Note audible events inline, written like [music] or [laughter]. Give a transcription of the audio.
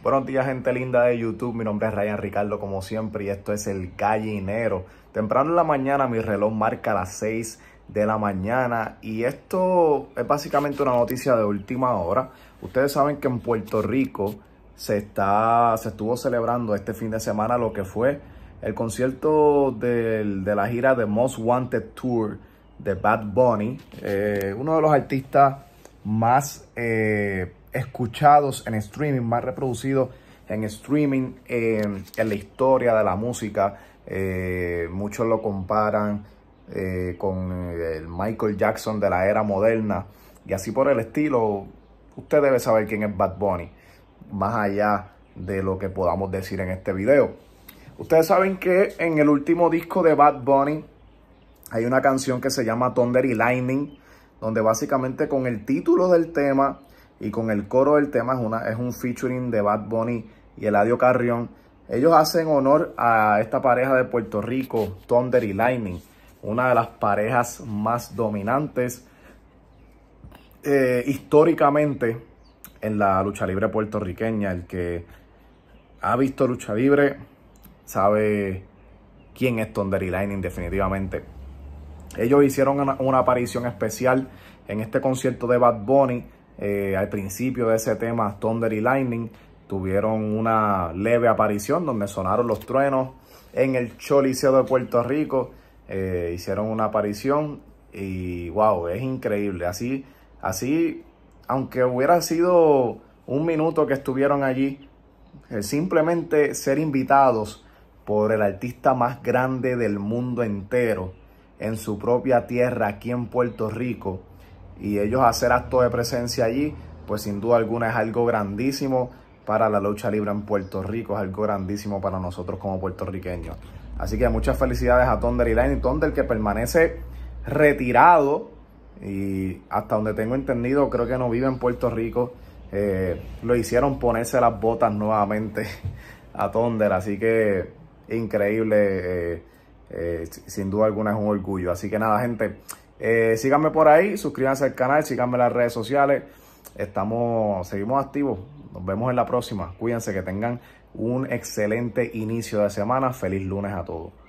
Buenos días gente linda de YouTube, mi nombre es Ryan Ricardo como siempre y esto es El Gallinero. Temprano en la mañana mi reloj marca las 6 de la mañana y esto es básicamente una noticia de última hora. Ustedes saben que en Puerto Rico se, está, se estuvo celebrando este fin de semana lo que fue el concierto de la gira de Most Wanted Tour de Bad Bunny, eh, uno de los artistas más... Eh, escuchados en streaming, más reproducidos en streaming eh, en la historia de la música. Eh, muchos lo comparan eh, con el Michael Jackson de la era moderna y así por el estilo. Usted debe saber quién es Bad Bunny, más allá de lo que podamos decir en este video. Ustedes saben que en el último disco de Bad Bunny hay una canción que se llama Thunder y Lightning, donde básicamente con el título del tema y con el coro del tema es, una, es un featuring de Bad Bunny y Eladio Carrión. Ellos hacen honor a esta pareja de Puerto Rico, Thunder y Lightning, una de las parejas más dominantes eh, históricamente en la lucha libre puertorriqueña. El que ha visto lucha libre sabe quién es Thunder y Lightning definitivamente. Ellos hicieron una, una aparición especial en este concierto de Bad Bunny eh, al principio de ese tema Thunder y Lightning tuvieron una leve aparición donde sonaron los truenos en el Choliseo de Puerto Rico. Eh, hicieron una aparición y wow, es increíble. Así, así, aunque hubiera sido un minuto que estuvieron allí, eh, simplemente ser invitados por el artista más grande del mundo entero en su propia tierra aquí en Puerto Rico y ellos hacer acto de presencia allí, pues sin duda alguna es algo grandísimo para la lucha libre en Puerto Rico, es algo grandísimo para nosotros como puertorriqueños. Así que muchas felicidades a Thunder y Lightning. Thunder que permanece retirado y hasta donde tengo entendido creo que no vive en Puerto Rico. Eh, lo hicieron ponerse las botas nuevamente [laughs] a Thunder, así que increíble, eh, eh, sin duda alguna es un orgullo. Así que nada, gente, eh, síganme por ahí, suscríbanse al canal, síganme en las redes sociales. Estamos, seguimos activos. Nos vemos en la próxima. Cuídense que tengan un excelente inicio de semana. Feliz lunes a todos.